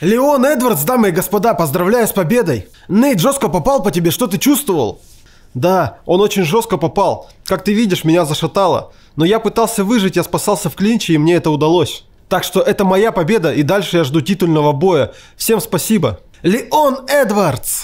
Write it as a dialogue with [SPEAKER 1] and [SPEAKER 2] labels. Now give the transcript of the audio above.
[SPEAKER 1] Леон Эдвардс, дамы и господа, поздравляю с победой. Нейт жестко попал по тебе, что ты чувствовал? Да, он очень жестко попал. Как ты видишь, меня зашатало. Но я пытался выжить, я спасался в клинче, и мне это удалось. Так что это моя победа, и дальше я жду титульного боя. Всем спасибо. Леон Эдвардс!